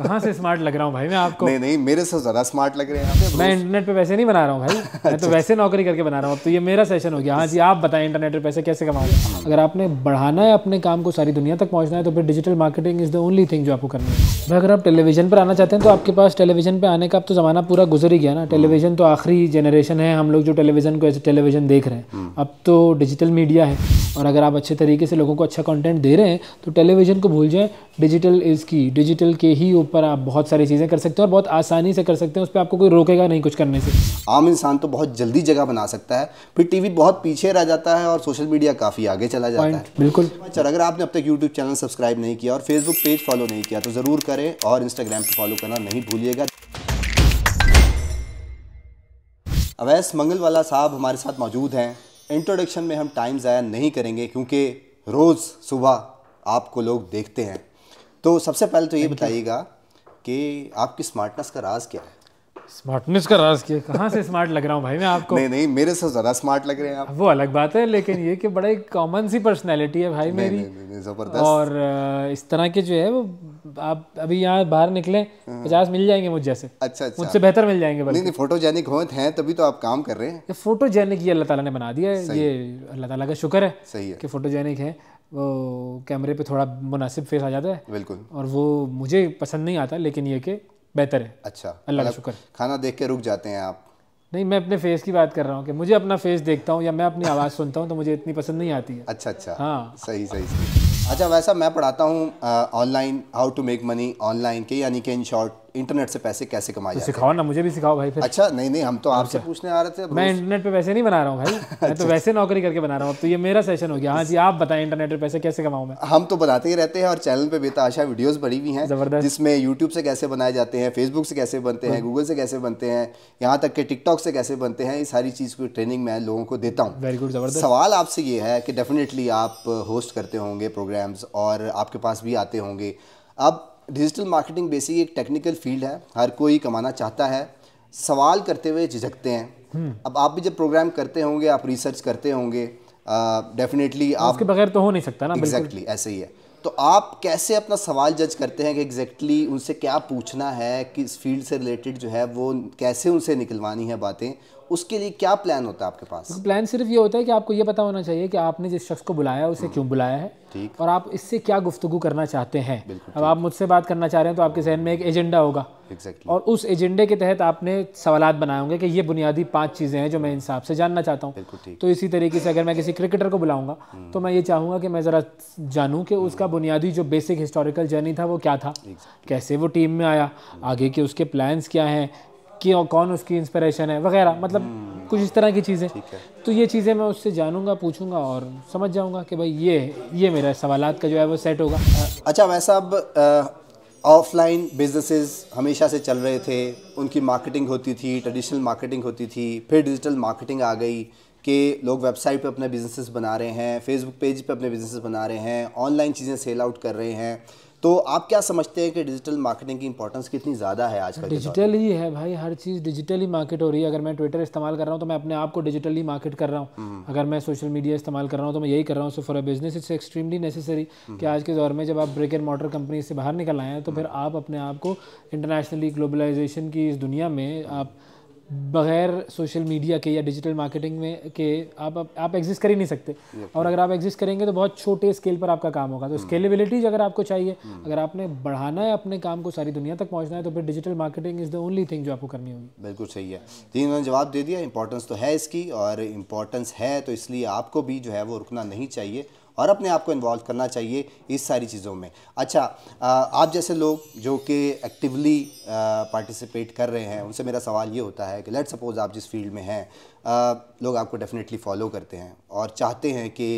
कहाँ से स्मार्ट लग रहा हूँ भाई मैं आपको नहीं नहीं मेरे से ज्यादा स्मार्ट लग रहे हैं मैं इंटरनेट पे वैसे नहीं बना रहा हूँ भाई मैं तो अच्छा, वैसे अच्छा। नौकरी करके बना रहा हूँ अब तो ये मेरा सेशन हो गया हाँ जी आप बताएं इंटरनेट पे पैसे कैसे कमाओगे अगर आपने बढ़ाना है अपने काम को सारी दुनिया तक पहुँचना है तो फिर digital marketing is the only thing जो आपको करनी है अगर आप टेलीविजन पर आना चाहते हैं तो आपके पास टेलीविजन पर आने का अब तो जमाना पूरा गुजर ही गया ना टेलीविजन तो आखिरी जनरेशन है हम लोग जो टेलीविजन को ऐसे टेलीविजन देख रहे हैं हम्म। अब तो डिजिटल मीडिया है और अगर आप अच्छे तरीके से लोगों को अच्छा कॉन्टेंट दे रहे हैं तो टेलीविजन को भूल जाए डिजिटल इज़ की डिजिटल के ही ऊपर आप बहुत सारी चीज़ें कर सकते हैं और बहुत आसानी से कर सकते हैं उस पर आपको कोई रोकेगा नहीं कुछ करने से आम इंसान तो बहुत जल्दी जगह बना सकता है फिर टीवी बहुत पीछे रह जाता है और सोशल मीडिया काफ़ी आगे चला जाता है बिल्कुल अच्छा अगर आपने अब तक यूट्यूब चैनल सब्सक्राइब नहीं किया और फेसबुक पेज फॉलो नहीं किया तो ज़रूर करें और इंस्टाग्राम पर फॉलो करना नहीं भूलिएगा अवैस मंगलवाला साहब हमारे साथ मौजूद हैं इंट्रोडक्शन में हम टाइम ज़ाया नहीं करेंगे क्योंकि रोज़ सुबह आपको लोग देखते हैं तो सबसे पहले तो ये बताइएगा कि आपकी स्मार्टनेस का राज क्या है स्मार्टनेस का राज किया कहाँ से स्मार्ट लग रहा हूँ भाई मैं आपको नहीं नहीं मेरे से ज़्यादा स्मार्ट लग रहे हैं आप वो अलग बात है लेकिन ये कि बड़ा एक कॉमन सी पर्सनैलिटी है भाई मेरी जबरदस्त और इस तरह के जो है वो आप अभी यहाँ बाहर निकले हम्म। पचास मिल जाएंगे मुझ जैसे अच्छा अच्छा मुझसे बेहतर मिल जाएंगे नहीं नहीं फोटोजेनिक हो हैं तभी तो आप काम कर रहे हैं फोटोजेनिक ये अल्लाह ताला ने बना दिया है ये अल्लाह ताला का शुक्र है सही है कि फोटोजेनिक है कैमरे पे थोड़ा मुनासिब फेस आ जाता है बिल्कुल और वो मुझे पसंद नहीं आता लेकिन ये कि बेहतर है अच्छा अल्लाह का मतलब शुक्र खाना देख के रुक जाते हैं आप नहीं मैं अपने फेस की बात कर रहा हूँ कि मुझे अपना फेस देखता हूँ या मैं अपनी आवाज़ सुनता हूँ तो मुझे इतनी पसंद नहीं आती है अच्छा अच्छा हाँ सही सही सही अच्छा वैसा मैं पढ़ाता हूँ online how to make money online के यानी कि इन शॉर्ट इंटरनेट से पैसे कैसे कमाए तो जाते सिखाओ ना मुझे भी सिखाओ भाई फिर अच्छा नहीं नहीं हम तो आपसे अच्छा। पूछने आ रहे थे मैं इंटरनेट पे पैसे नहीं बना रहा हूँ भाई मैं तो अच्छा। वैसे नौकरी करके बना रहा हूँ तो ये मेरा सेशन हो गया हाँ जी आप बताएं इंटरनेट पे पैसे कैसे कमाऊ मैं हम तो बनाते ही रहते हैं और चैनल पे बेताशा वीडियोज बड़ी हुई है जबरदस्त जिसमें यूट्यूब से कैसे बनाए जाते हैं फेसबुक से कैसे बनते हैं गूगल से कैसे बनते हैं यहाँ तक के टिकटॉक से कैसे बनते हैं ये सारी चीज़ की ट्रेनिंग मैं लोगों को देता हूँ वेरी गुड जबरदस्त सवाल आपसे ये है कि डेफिनेटली आप होस्ट करते होंगे प्रोग्राम्स और आपके पास भी आते होंगे अब डिजिटल मार्केटिंग बेसिक एक टेक्निकल फील्ड है हर कोई कमाना चाहता है सवाल करते हुए झिझकते हैं हम्म। अब आप भी जब प्रोग्राम करते होंगे आप रिसर्च करते होंगे डेफिनेटली uh, तो आपके बगैर तो हो नहीं सकता ना एग्जैक्टली exactly, ऐसे ही है तो आप कैसे अपना सवाल जज करते हैं कि एग्जैक्टली exactly उनसे क्या पूछना है किस फील्ड से रिलेटेड जो है वो कैसे उनसे निकलवानी है बातें उसके लिए क्या प्लान होता है आपके पास प्लान सिर्फ ये होता है कि आपको ये पता होना चाहिए कि आपने जिस शख्स को बुलाया उसे क्यों बुलाया है ठीक और आप इससे क्या गुफ्तु करना चाहते हैं अब आप मुझसे बात करना चाह रहे हैं तो आपके जहन में एक एजेंडा होगा एग्जैक्टली और उस एजेंडे के तहत आपने सवाल बनाए होंगे कि ये बुनियादी पांच चीज़ें हैं जो मैं इंसाफ से जानना चाहता हूँ तो इसी तरीके से अगर मैं किसी क्रिकेटर को बुलाऊंगा हम्म। तो मैं ये चाहूँगा कि मैं ज़रा जानूँ कि हम्म। उसका बुनियादी जो बेसिक हिस्टोरिकल जर्नी था वो क्या था कैसे वो टीम में आया हम्म। आगे के उसके प्लान्स क्या हैं क्यों कौन उसकी इंस्पिरेशन है वगैरह मतलब हम्म। कुछ इस तरह की चीज़ें तो ये चीज़ें मैं उससे जानूंगा पूछूंगा और समझ जाऊंगा कि भाई ये ये मेरा सवाल का जो है वो सेट होगा अच्छा वैसा अब ऑफलाइन बिजनेसेस हमेशा से चल रहे थे उनकी मार्केटिंग होती थी ट्रेडिशनल मार्केटिंग होती थी फिर डिजिटल मार्केटिंग आ गई कि लोग वेबसाइट पे अपने बिजनेसेस बना रहे हैं फेसबुक पेज पे अपने बिजनेसेस बना रहे हैं ऑनलाइन चीज़ें सेल आउट कर रहे हैं तो आप क्या समझते हैं कि डिजिटल मार्केटिंग की इंपॉर्टेंस कितनी ज़्यादा है आजकल डिजिटल ही है भाई हर चीज़ डिजिटली मार्केट हो रही है अगर मैं ट्विटर इस्तेमाल कर रहा हूँ तो मैं अपने आप को डिजिटली मार्केट कर रहा हूँ हम्म। अगर मैं सोशल मीडिया इस्तेमाल कर रहा हूँ तो मैं यही कर रहा हूँ so for a business it's extremely necessary कि आज के दौर में जब आप ब्रेक एंड मॉडर कंपनी से बाहर निकल आए हैं तो हम्म। फिर आप अपने आप को इंटरनेशनली ग्लोबलाइजेशन की इस दुनिया में आप बगैर सोशल मीडिया के या डिजिटल मार्केटिंग में के आप आप, एग्जिस्ट कर ही नहीं सकते और अगर आप एग्जिस्ट करेंगे तो बहुत छोटे स्केल पर आपका काम होगा तो स्केलेबिलिटी hmm. अगर आपको चाहिए hmm. अगर आपने बढ़ाना है अपने काम को सारी दुनिया तक पहुंचना है तो फिर digital marketing is the only thing जो आपको करनी होगी बिल्कुल सही है तो इन्होंने जवाब दे दिया इंपॉर्टेंस तो है इसकी और इम्पोर्टेंस है तो इसलिए आपको भी जो है वो रुकना नहीं चाहिए और अपने आप को इन्वॉल्व करना चाहिए इस सारी चीज़ों में अच्छा आप जैसे लोग जो कि एक्टिवली पार्टिसिपेट कर रहे हैं उनसे मेरा सवाल ये होता है कि लेट सपोज़ आप जिस फील्ड में हैं लोग आपको डेफिनेटली फॉलो करते हैं और चाहते हैं कि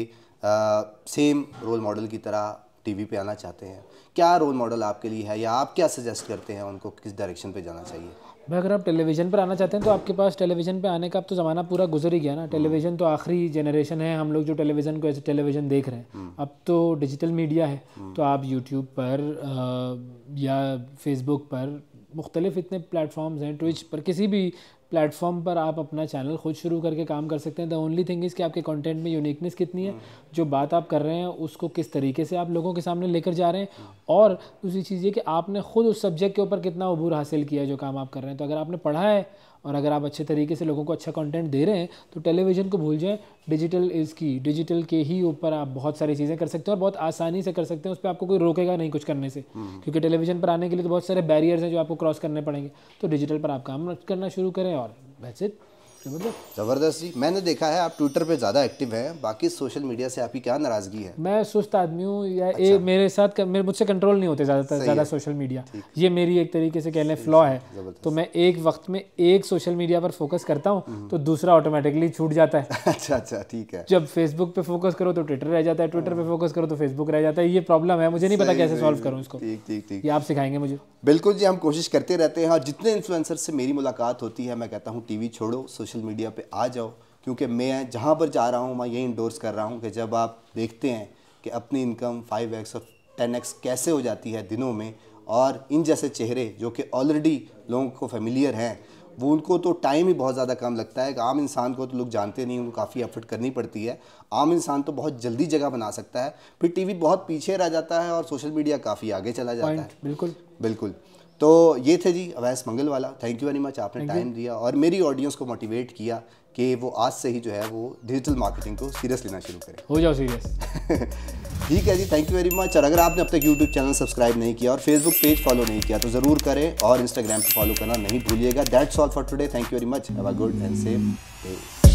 सेम रोल मॉडल की तरह टीवी पे आना चाहते हैं क्या रोल मॉडल आपके लिए है या आप क्या सजेस्ट करते हैं उनको किस डायरेक्शन पे जाना चाहिए भाई अगर आप टेलीविज़न पर आना चाहते हैं तो आपके पास टेलीविज़न पर आने का अब तो ज़माना पूरा गुजर ही गया ना टेलीविज़न तो आखिरी जनरेशन है हम लोग जो टेलीविज़न को ऐसे टेलीविज़न देख रहे हैं हम्म। अब तो डिजिटल मीडिया है हम्म। तो आप यूट्यूब पर या फेसबुक पर मुख्तलिफ़ इतने प्लेटफॉर्म्स हैं ट्विच पर किसी भी प्लेटफॉर्म पर आप अपना चैनल खुद शुरू करके काम कर सकते हैं द ओनली थिंग इज़ कि आपके कंटेंट में यूनिकनेस कितनी है जो बात आप कर रहे हैं उसको किस तरीके से आप लोगों के सामने लेकर जा रहे हैं और दूसरी चीज़ ये कि आपने खुद उस सब्जेक्ट के ऊपर कितना अबूर हासिल किया है जो काम आप कर रहे हैं तो अगर आपने पढ़ा है और अगर आप अच्छे तरीके से लोगों को अच्छा कंटेंट दे रहे हैं तो टेलीविज़न को भूल जाएं डिजिटल इज़ की डिजिटल के ही ऊपर आप बहुत सारी चीज़ें कर सकते हैं और बहुत आसानी से कर सकते हैं उस पर आपको कोई रोकेगा नहीं कुछ करने से हम्म। क्योंकि टेलीविज़न पर आने के लिए तो बहुत सारे बैरियर्स हैं जो आपको क्रॉस करने पड़ेंगे तो डिजिटल पर आप काम करना शुरू करें और वैसे मतलब? जबरदस्त ज़बरदस्त जी मैंने देखा है आप ट्विटर पे ज़्यादा एक्टिव हैं बाकी सोशल मीडिया से आपकी क्या नाराज़गी है मैं सुस्त आदमी हूँ या अच्छा। ए, मेरे साथ मेरे मुझसे कंट्रोल नहीं होते ज़्यादातर ज़्यादा सोशल मीडिया ये मेरी एक तरीके से कह लें फ्लॉ है तो मैं एक वक्त में एक सोशल मीडिया पर फोकस करता हूँ हम्म। तो दूसरा ऑटोमेटिकली छूट जाता है अच्छा अच्छा ठीक है जब फेसबुक पे फोकस करो तो ट्विटर रह जाता है ट्विटर हाँ। पे फोकस करो तो फेसबुक रह जाता है ये प्रॉब्लम है मुझे नहीं पता कैसे सॉल्व करूँ इसको ठीक ठीक ठीक ये आप सिखाएंगे मुझे बिल्कुल जी हम कोशिश करते रहते हैं और जितने इन्फ्लुएंसर से मेरी मुलाकात होती है मैं कहता हूँ टीवी छोड़ो सोशल सोशल मीडिया पे आ जाओ क्योंकि मैं जहाँ पर जा रहा हूँ मैं यही इंडोर्स कर रहा हूँ कि जब आप देखते हैं कि अपनी इनकम फाइव एक्स और टेन एक्स कैसे हो जाती है दिनों में और इन जैसे चेहरे जो कि ऑलरेडी लोगों को फेमिलियर हैं वो उनको तो टाइम ही बहुत ज़्यादा कम लगता है आम इंसान को तो लोग जानते नहीं उनको काफ़ी एफर्ट करनी पड़ती है आम इंसान तो बहुत जल्दी जगह बना सकता है फिर टीवी बहुत पीछे रह जाता है और सोशल मीडिया काफ़ी आगे चला जाता है बिल्कुल बिल्कुल तो ये थे जी Awais Mangalwala thank you very much आपने टाइम दिया और मेरी ऑडियंस को मोटिवेट किया कि वो आज से ही जो है वो डिजिटल मार्केटिंग को सीरियस लेना शुरू करें हो जाओ सीरियस ठीक है जी थैंक यू वेरी मच और अगर आपने अब तक यूट्यूब चैनल सब्सक्राइब नहीं किया और फेसबुक पेज फॉलो नहीं किया तो ज़रूर करें और इंस्टाग्राम पर फॉलो करना नहीं भूलिएगा that's all for today thank you very much have a good and safe day